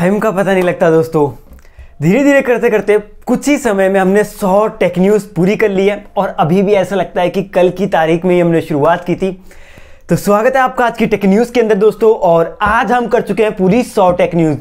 time का पता नहीं लगता दोस्तों धीरे धीरे करते करते कुछ ही समय में हमने 100 टेक न्यूज़ पूरी कर ली है और अभी भी ऐसा लगता है कि कल की तारीख में ही हमने शुरुआत की थी तो स्वागत है आपका आज की टेक न्यूज़ के अंदर दोस्तों और आज हम कर चुके हैं पूरी 100 टेक न्यूज़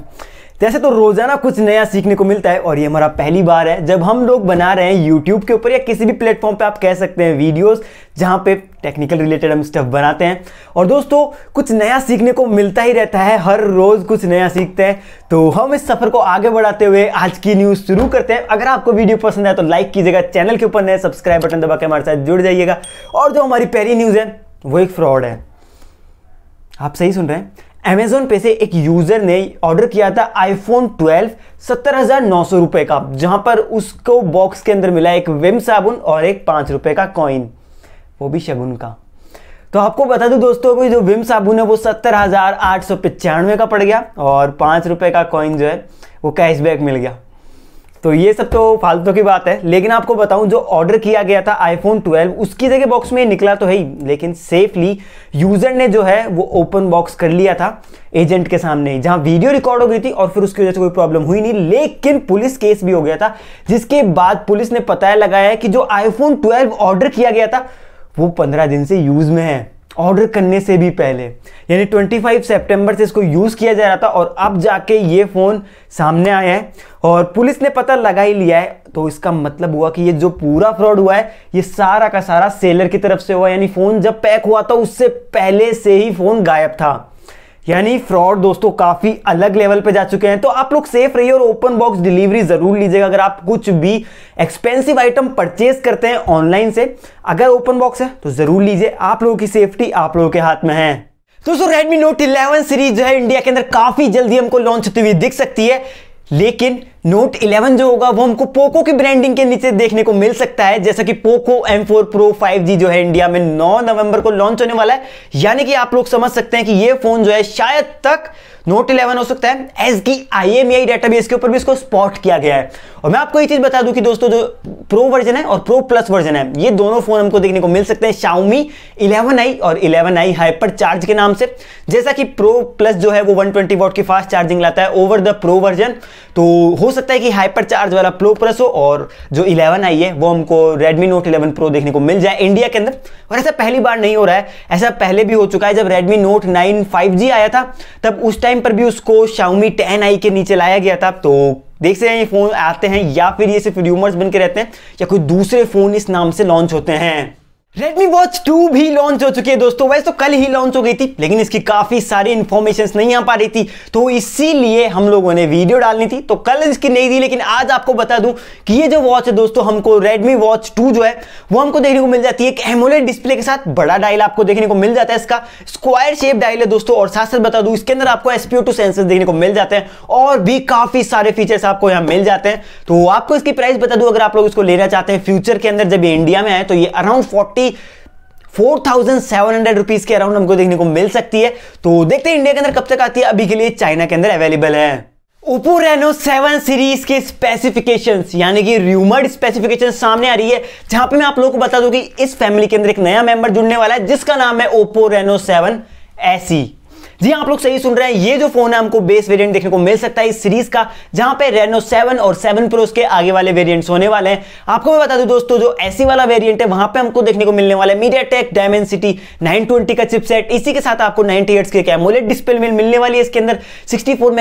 जैसे तो, तो रोजाना कुछ नया सीखने को मिलता है और ये हमारा पहली बार है जब हम लोग बना रहे हैं यूट्यूब के ऊपर या किसी भी प्लेटफॉर्म पे आप कह सकते हैं वीडियोस जहां पे टेक्निकल रिलेटेड हम स्टफ बनाते हैं और दोस्तों कुछ नया सीखने को मिलता ही रहता है हर रोज़ कुछ नया सीखते हैं तो हम इस सफ़र को आगे बढ़ाते हुए आज की न्यूज़ शुरू करते हैं अगर आपको वीडियो पसंद आए तो लाइक कीजिएगा चैनल के ऊपर नए सब्सक्राइब बटन दबा के हमारे साथ जुड़ जाइएगा और जो हमारी पहली न्यूज़ है वो एक फ्रॉड है आप सही सुन रहे हैं अमेजोन पे से एक यूज़र ने ऑर्डर किया था आईफोन 12 सत्तर हज़ार नौ सौ रुपये का जहाँ पर उसको बॉक्स के अंदर मिला एक विम साबुन और एक पाँच रुपये का कॉइन वो भी शगुन का तो आपको बता दूं दोस्तों कि जो विम साबुन है वो सत्तर हज़ार आठ सौ पचानवे का पड़ गया और पाँच रुपये का कॉइन जो है वो कैशबैक मिल गया तो ये सब तो फालतू की बात है लेकिन आपको बताऊं जो ऑर्डर किया गया था आईफोन 12 उसकी जगह बॉक्स में निकला तो है ही लेकिन सेफली यूज़र ने जो है वो ओपन बॉक्स कर लिया था एजेंट के सामने ही जहां वीडियो रिकॉर्ड हो गई थी और फिर उसकी वजह से कोई प्रॉब्लम हुई नहीं लेकिन पुलिस केस भी हो गया था जिसके बाद पुलिस ने पता लगाया कि जो आईफोन ट्वेल्व ऑर्डर किया गया था वो पंद्रह दिन से यूज़ में है ऑर्डर करने से भी पहले यानी 25 सितंबर से इसको यूज़ किया जा रहा था और अब जाके ये फ़ोन सामने आया है और पुलिस ने पता लगा ही लिया है तो इसका मतलब हुआ कि ये जो पूरा फ्रॉड हुआ है ये सारा का सारा सेलर की तरफ से हुआ यानी फ़ोन जब पैक हुआ था उससे पहले से ही फ़ोन गायब था यानी फ्रॉड दोस्तों काफी अलग लेवल पे जा चुके हैं तो आप लोग सेफ रहिए और ओपन बॉक्स डिलीवरी जरूर लीजिएगा अगर आप कुछ भी एक्सपेंसिव आइटम परचेज करते हैं ऑनलाइन से अगर ओपन बॉक्स है तो जरूर लीजिए आप लोगों की सेफ्टी आप लोगों के हाथ में है दोस्तों रेडमी नोट इलेवन सीरीज जो है इंडिया के अंदर काफी जल्दी हमको लॉन्च होती हुई दिख सकती है लेकिन नोट 11 जो होगा वो हमको पोको की ब्रांडिंग के नीचे देखने को मिल सकता है जैसा कि पोको M4 Pro 5G जो है इंडिया में 9 नवंबर को लॉन्च होने वाला है यानी कि आप लोग समझ सकते हैं कि ये फोन जो है शायद तक नोट 11 हो सकता है एस की आई एम आई डेटाबेस के ऊपर भी इसको स्पॉट किया गया है और मैं आपको ये चीज बता दूं कि दोस्तों जो प्रो वर्जन है और प्रो प्लस वर्जन है ये दोनों फोन हमको देखने को मिल सकते हैं शाउमी इलेवन आई और इलेवन आई हाइपर चार्ज के नाम से जैसा कि प्रो प्लस जो है वो ट्वेंटी वोट की फास्ट चार्जिंग लाता है ओवर द प्रो वर्जन तो हो हो सकता है कि हाइपर चार्ज वाला प्रो प्लस हो और जो 11 आई है वो हमको Redmi Note 11 Pro देखने को मिल जाए इंडिया के अंदर और ऐसा पहली बार नहीं हो रहा है ऐसा पहले भी हो चुका है जब Redmi Note 9 5G आया था तब उस टाइम पर भी उसको Xiaomi 10i के नीचे लाया गया था तो देख सकते हैं ये फ़ोन आते हैं या फिर ये सिर्फ रूमर्स बन के रहते हैं या कोई दूसरे फ़ोन इस नाम से लॉन्च होते हैं Redmi Watch 2 भी लॉन्च हो चुकी है दोस्तों वैसे तो कल ही लॉन्च हो गई थी लेकिन इसकी काफ़ी सारी इन्फॉर्मेशन नहीं आ पा रही थी तो इसीलिए हम लोगों ने वीडियो डालनी थी तो कल इसकी नहीं थी लेकिन आज आपको बता दूं कि ये जो वॉच है दोस्तों हमको Redmi Watch 2 जो है वो हमको देखने को मिल जाती है एक एमोलेट डिस्प्ले के साथ बड़ा डायल आपको देखने को मिल जाता है इसका स्क्वायर शेप डायल है दोस्तों और साथ साथ बता दू इसके अंदर आपको एसपीओ टू सेंसर देखने को मिल जाते हैं और भी काफ़ी सारे फीचर्स आपको यहाँ मिल जाते हैं तो आपको इसकी प्राइस बता दू अगर आप लोग इसको लेना चाहते हैं फ्यूचर के अंदर जब इंडिया में आए तो ये अराउंड फोर्टी कि फोर थाउजेंड के अराउंड हमको देखने को मिल सकती है तो देखते हैं इंडिया के अंदर कब तक आती है अभी के लिए चाइना के अंदर अवेलेबल है ओप्पो रेनो सेवन सीरीज के स्पेसिफिकेशंस यानी कि रूमर्ड स्पेसिफिकेशन सामने आ रही है जहां पे मैं आप लोगों को बता दूं कि इस फैमिली के अंदर एक नया मेंबर जुड़ने वाला है जिसका नाम है ओप्पो रेनो सेवन एसी जी हाँ, आप लोग सही सुन रहे हैं ये जो फोन है हमको बेस वेरिएंट देखने को मिल सकता है इस सीरीज का जहां पे रेनो 7 और 7 प्रोस के आगे वाले वेरिएंट्स होने वाले हैं आपको मैं बता दूं दोस्तों जो एसी वाला वेरिएंट है वहां पे हमको देखने को मिलने वाला है मीडिया टेक डायमेंसिटी नाइन का चिपसेट इसी के साथ आपको नाइनटी एट्स के कैमोलेट डिस्प्ले मिल मिलने वाली है इसके अंदर सिक्सटी फोर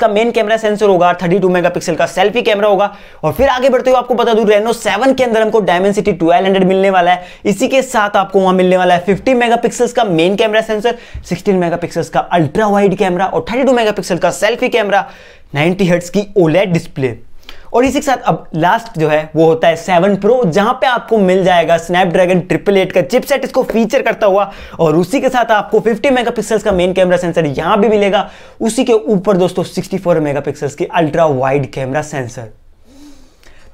का मेन कैमरा सेंसर होगा थर्टी टू का सेल्फी कैमरा होगा और फिर आगे बढ़ते हुए आपको बता दू रेनो सेवन के अंदर हमको डायमेंसिटी ट्वेल्व मिलने वाला है इसी के साथ आपको वहां मिलने वाला है फिफ्टी मेगा का main camera sensor sixteen mega का का अल्ट्रा वाइड कैमरा और 32 मेगापिक्सल का सेल्फी कैमरा 90 हर्ट्स की ओलेड डिस्प्ले और इसी के साथ अब लास्ट जो है वो होता है सेवन प्रो जहां पे आपको मिल जाएगा स्नैपड्रैगन ट्रिपल एट का चिपसेट इसको फीचर करता हुआ और उसी के साथ आपको 50 मेगापिक्सल्स का मेन कैमरा सेंसर यहां भी मिलेगा उसी के ऊपर दोस्तों 64 मेगापिक्सल्स के अल्ट्रा वाइड कैमरा सेंसर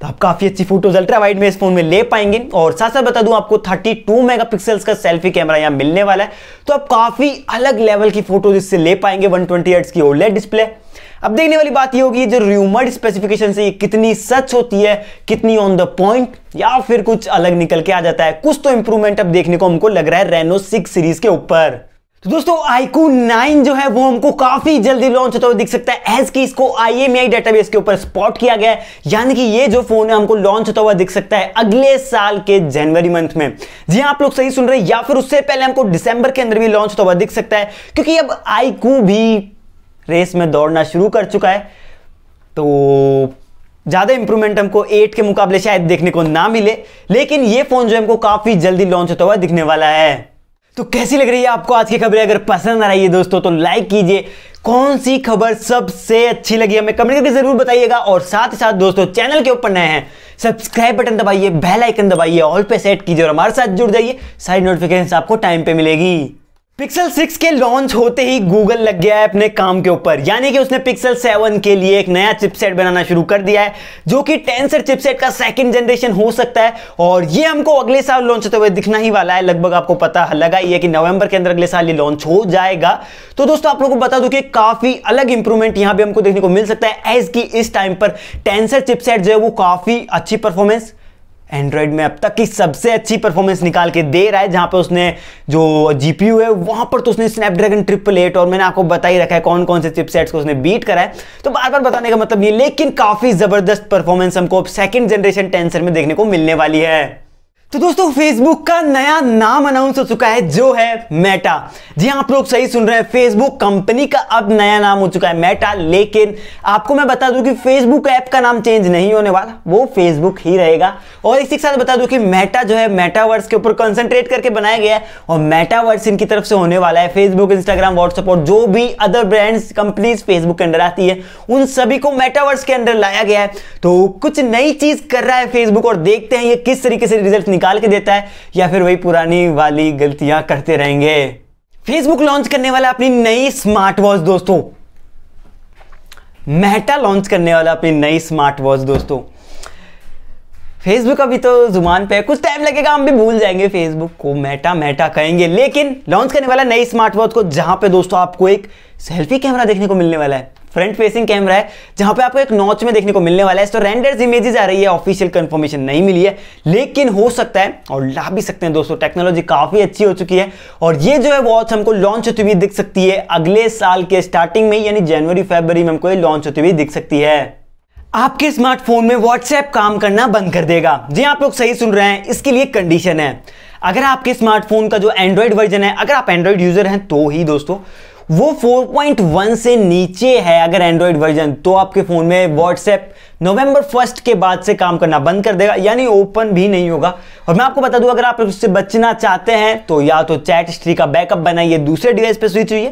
तो आप काफ़ी अच्छी फोटोज अल्ट्रा वाइड में इस फोन में ले पाएंगे और साथ साथ बता दूं आपको 32 मेगापिक्सल्स का सेल्फी कैमरा यहाँ मिलने वाला है तो आप काफ़ी अलग लेवल की फोटोज इससे ले पाएंगे 120 ट्वेंटी की ओलेट डिस्प्ले अब देखने वाली बात ये होगी जो रूमर्ड स्पेसिफिकेशन से ये कितनी सच होती है कितनी ऑन द पॉइंट या फिर कुछ अलग निकल के आ जाता है कुछ तो इंप्रूवमेंट अब देखने को हमको लग रहा है रेनो सिक्स सीरीज के ऊपर तो दोस्तों आईकू नाइन जो है वो हमको काफी जल्दी लॉन्च होता हुआ दिख सकता है एज की इसको आई डेटाबेस के ऊपर स्पॉट किया गया है यानी कि ये जो फोन है हमको लॉन्च होता हुआ दिख सकता है अगले साल के जनवरी मंथ में जी हाँ, आप लोग सही सुन रहे हैं या फिर उससे पहले हमको दिसंबर के अंदर भी लॉन्च होता हुआ दिख सकता है क्योंकि अब आईकू भी रेस में दौड़ना शुरू कर चुका है तो ज़्यादा इंप्रूवमेंट हमको एट के मुकाबले शायद देखने को ना मिले लेकिन ये फ़ोन जो हमको काफ़ी जल्दी लॉन्च होता हुआ दिखने वाला है तो कैसी लग रही है आपको आज की खबरें अगर पसंद आ रही है दोस्तों तो लाइक कीजिए कौन सी खबर सबसे अच्छी लगी हमें कमेंट करके जरूर बताइएगा और साथ ही साथ दोस्तों चैनल के ऊपर नए हैं सब्सक्राइब बटन दबाइए बेल आइकन दबाइए ऑल पे सेट कीजिए और हमारे साथ जुड़ जाइए सारी नोटिफिकेशन आपको टाइम पे मिलेगी पिक्सल 6 के लॉन्च होते ही गूगल लग गया है अपने काम के ऊपर यानी कि उसने पिक्सल 7 के लिए एक नया चिपसेट बनाना शुरू कर दिया है जो कि टेंसर चिपसेट का सेकंड जनरेशन हो सकता है और ये हमको अगले साल लॉन्च होते हुए दिखना ही वाला है लगभग आपको पता लगा ही है कि नवंबर के अंदर अगले साल ये लॉन्च हो जाएगा तो दोस्तों आप लोगों को बता दू कि काफी अलग इंप्रूवमेंट यहाँ भी हमको देखने को मिल सकता है एज की इस टाइम पर टेंसर चिपसेट जो है वो काफी अच्छी परफॉर्मेंस एंड्रॉयड में अब तक की सबसे अच्छी परफॉर्मेंस निकाल के दे रहा है जहाँ पे उसने जो जी है वहाँ पर तो उसने स्नैपड्रैगन ट्रिपल एट और मैंने आपको बता ही रखा है कौन कौन से चिपसेट्स को उसने बीट करा है तो बार बार बताने का मतलब ये लेकिन काफ़ी ज़बरदस्त परफॉर्मेंस हमको अब सेकेंड जनरेशन टेंसर में देखने को मिलने वाली है तो दोस्तों फेसबुक का नया नाम अनाउंस हो चुका है जो है मेटा जी हाँ, आप लोग सही सुन रहे हैं फेसबुक कंपनी का अब नया नाम हो चुका है मेटा लेकिन आपको मैं बता दूं कि फेसबुक ऐप का नाम चेंज नहीं होने वाला वो फेसबुक ही रहेगा और इसी के साथ बता दूं कि मेटा जो है मेटावर्स के ऊपर कंसंट्रेट करके बनाया गया है और मेटावर्स इनकी तरफ से होने वाला है फेसबुक इंस्टाग्राम व्हाट्सअप और जो भी अदर ब्रांड्स कंपनीज फेसबुक के अंडर आती है उन सभी को मेटावर्स के अंडर लाया गया है तो कुछ नई चीज कर रहा है फेसबुक और देखते हैं ये किस तरीके से रिजल्ट निकाल के देता है या फिर वही पुरानी वाली गलतियां करते रहेंगे फेसबुक लॉन्च करने वाला अपनी नई स्मार्ट वॉच दोस्तों मेहटा लॉन्च करने वाला अपनी नई स्मार्ट वॉच दोस्तों फेसबुक अभी तो जुबान पे है कुछ टाइम लगेगा हम भी भूल जाएंगे फेसबुक को मेटा मेटा कहेंगे लेकिन लॉन्च करने वाला नई स्मार्ट वॉच को जहां पे दोस्तों आपको एक सेल्फी कैमरा देखने को मिलने वाला है फ्रंट फेसिंग कैमरा है जहां पे आपको एक नॉच में देखने को मिलने वाला है तो रेंडर्स इमेजेस आ रही है ऑफिशियल कंफर्मेशन नहीं मिली है लेकिन हो सकता है और ला भी सकते हैं दोस्तों टेक्नोलॉजी काफी अच्छी हो चुकी है और ये जो है वॉच हमको लॉन्च होती हुई दिख सकती है अगले साल के स्टार्टिंग में यानी जनवरी फेबर में हमको ये लॉन्च होती हुई दिख सकती है आपके स्मार्टफोन में व्हाट्सएप काम करना बंद कर देगा जी हाँ, आप लोग सही सुन रहे हैं इसके लिए कंडीशन है अगर आपके स्मार्टफोन का जो एंड्रॉइड वर्जन है अगर आप एंड्रॉइड यूजर हैं तो ही दोस्तों वो 4.1 से नीचे है अगर एंड्रॉयड वर्जन तो आपके फ़ोन में व्हाट्सएप नवंबर फर्स्ट के बाद से काम करना बंद कर देगा यानी ओपन भी नहीं होगा और मैं आपको बता दूं अगर आप उससे बचना चाहते हैं तो या तो चैट हिस्ट्री का बैकअप बनाइए दूसरे डिवाइस पे स्विच हुई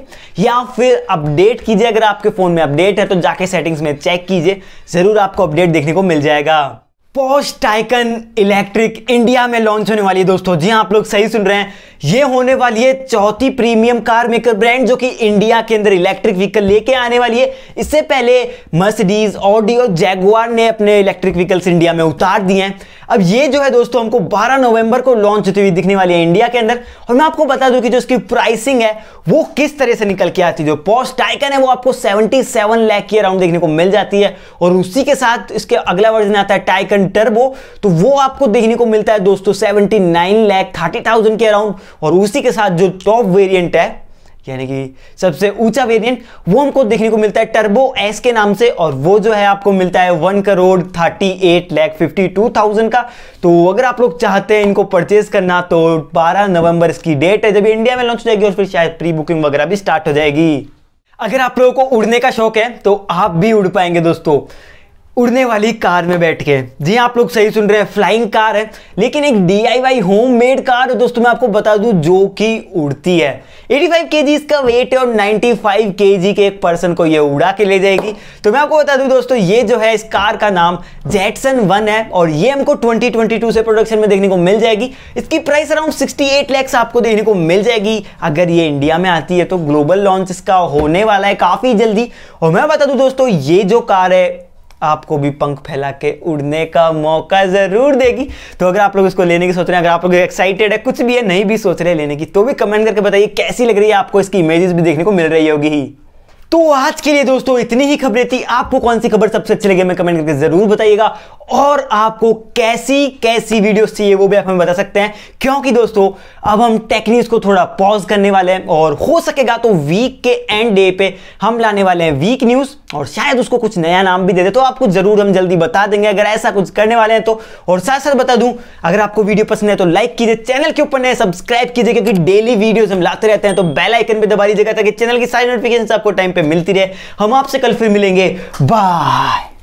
या फिर अपडेट कीजिए अगर आपके फ़ोन में अपडेट है तो जाके सेटिंग्स में चेक कीजिए ज़रूर आपको अपडेट देखने को मिल जाएगा पोस्ट टाइकन इलेक्ट्रिक इंडिया में लॉन्च होने वाली है दोस्तों जी हाँ, आप लोग सही सुन रहे हैं ये होने वाली है चौथी प्रीमियम कार मेकर ब्रांड जो कि इंडिया के अंदर इलेक्ट्रिक व्हीकल लेके आने वाली है इससे पहले मर्सिडीज ऑडियो जैगवार ने अपने इलेक्ट्रिक व्हीकल्स इंडिया में उतार दिए हैं अब ये जो है दोस्तों हमको 12 नवंबर को लॉन्च होती हुई दिखने वाली है इंडिया के अंदर और मैं आपको बता दूं कि जो इसकी प्राइसिंग है वो किस तरह से निकल के आती है जो पॉस्ट टाइकन है वो आपको 77 लाख की अराउंड देखने को मिल जाती है और उसी के साथ इसके अगला वर्जन आता है टाइकन टर्बो तो वो आपको देखने को मिलता है दोस्तों seventy nine lakh thirty thousand के अराउंड और उसी के साथ जो टॉप वेरिएंट है यानी कि सबसे ऊंचा वेरिएंट वो हमको देखने को मिलता है टर्बो एस के नाम से और वो जो है आपको मिलता है one crore thirty eight lakh fifty two thousand का तो अगर आप लोग चाहते हैं इनको परचेज करना तो बारह नवंबर इसकी डेट है जब इंडिया में लॉन्च हो जाएगी और फिर शायद प्री बुकिंग वगैरह भी स्टार्ट हो जाएगी अगर आप लोगों को उड़ने का शौक है तो आप भी उड़ पाएंगे दोस्तों उड़ने वाली कार में बैठ के जी हाँ, आप लोग सही सुन रहे हैं फ्लाइंग कार है लेकिन एक D I Y home made car दोस्तों मैं आपको बता दूं जो कि उड़ती है 85 फाइव के जी इसका वेट है और 95 फाइव के जी के एक पर्सन को ये उड़ा के ले जाएगी तो मैं आपको बता दूं दोस्तों ये जो है इस कार का नाम जेटसन वन है और ये हमको 2022 से प्रोडक्शन में देखने को मिल जाएगी इसकी प्राइस अराउंड सिक्सटी लैक्स आपको देखने को मिल जाएगी अगर ये इंडिया में आती है तो ग्लोबल लॉन्च इसका होने वाला है काफ़ी जल्दी और मैं बता दूँ दोस्तों ये जो कार है आपको भी पंख फैला के उड़ने का मौका ज़रूर देगी तो अगर आप लोग इसको लेने की सोच रहे हैं अगर आप लोग एक्साइटेड है कुछ भी है नहीं भी सोच रहे लेने की तो भी कमेंट करके बताइए कैसी लग रही है आपको इसकी इमेजेस भी देखने को मिल रही होगी ही तो आज के लिए दोस्तों इतनी ही खबरें थी आपको कौन सी खबर सबसे अच्छी लगी हमें कमेंट करके जरूर बताइएगा और आपको कैसी कैसी वीडियोस चाहिए वो भी आप हमें बता सकते हैं क्योंकि दोस्तों अब हम टेक्निक्स को थोड़ा पॉज करने वाले हैं और हो सकेगा तो वीक के एंड डे पे हम लाने वाले हैं वीक न्यूज़ और शायद उसको कुछ नया नाम भी दे दे तो आपको ज़रूर हम जल्दी बता देंगे अगर ऐसा कुछ करने वाले हैं तो और साथ साथ बता दूं अगर आपको वीडियो पसंद है तो लाइक कीजिए चैनल के ऊपर नए सब्सक्राइब कीजिए क्योंकि डेली वीडियोज़ हम लाते रहते हैं तो बेलाइकन पर दबा लीजिएगा ताकि चैनल की सारी नोटिफिकेशन आपको टाइम पर मिलती रहे हम आपसे कल फिर मिलेंगे बाय